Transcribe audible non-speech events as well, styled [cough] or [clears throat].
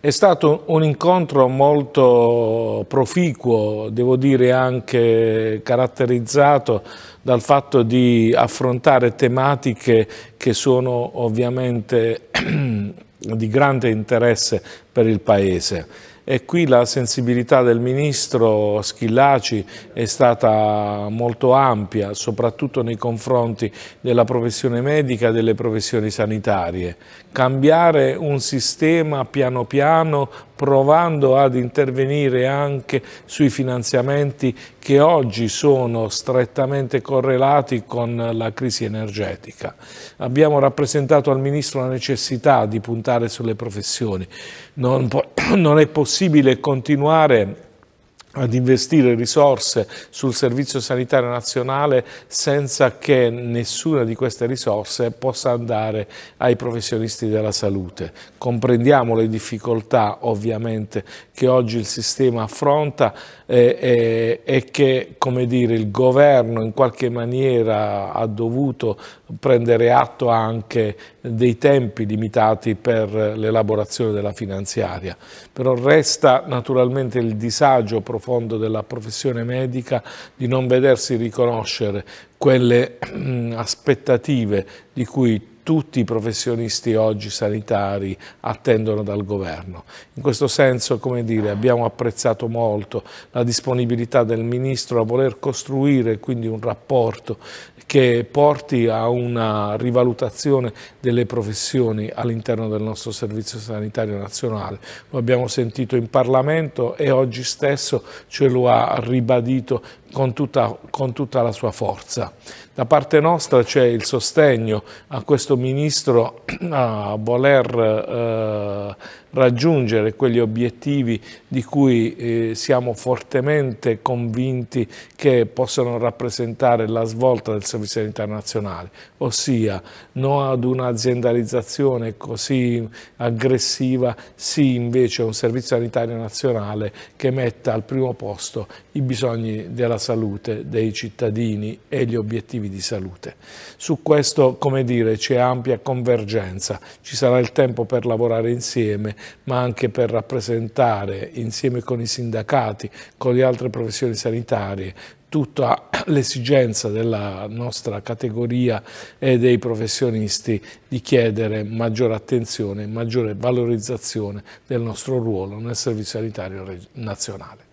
È stato un incontro molto proficuo, devo dire anche caratterizzato dal fatto di affrontare tematiche che sono ovviamente [clears throat] di grande interesse per il Paese e qui la sensibilità del Ministro Schillaci è stata molto ampia, soprattutto nei confronti della professione medica e delle professioni sanitarie. Cambiare un sistema piano piano provando ad intervenire anche sui finanziamenti che oggi sono strettamente correlati con la crisi energetica. Abbiamo rappresentato al Ministro la necessità di puntare sulle professioni. Non, [clears throat] non è possibile continuare ad investire risorse sul Servizio Sanitario Nazionale senza che nessuna di queste risorse possa andare ai professionisti della salute. Comprendiamo le difficoltà ovviamente che oggi il sistema affronta e, eh, e, eh, e che dire, il governo in qualche maniera ha dovuto prendere atto anche dei tempi limitati per l'elaborazione della finanziaria. Però resta naturalmente il disagio professionale fondo della professione medica di non vedersi riconoscere quelle [clears throat] aspettative di cui tutti i professionisti oggi sanitari attendono dal governo. In questo senso, come dire, abbiamo apprezzato molto la disponibilità del Ministro a voler costruire quindi un rapporto che porti a una rivalutazione delle professioni all'interno del nostro Servizio Sanitario Nazionale. Lo abbiamo sentito in Parlamento e oggi stesso ce lo ha ribadito con tutta, con tutta, la sua forza. Da parte nostra c'è il sostegno a questo Ministro [clears throat] a voler eh, raggiungere quegli obiettivi di cui eh, siamo fortemente convinti che possano rappresentare la svolta del servizio sanitario nazionale, ossia no ad un'aziendalizzazione così aggressiva, sì invece a un servizio sanitario nazionale che metta al primo posto i bisogni della salute dei cittadini e gli obiettivi di salute. Su questo, come dire, c'è ampia convergenza, ci sarà il tempo per lavorare insieme ma anche per rappresentare insieme con i sindacati, con le altre professioni sanitarie, tutta [clears throat] l'esigenza della nostra categoria e dei professionisti di chiedere maggiore attenzione, maggiore valorizzazione del nostro ruolo nel Servizio Sanitario Nazionale.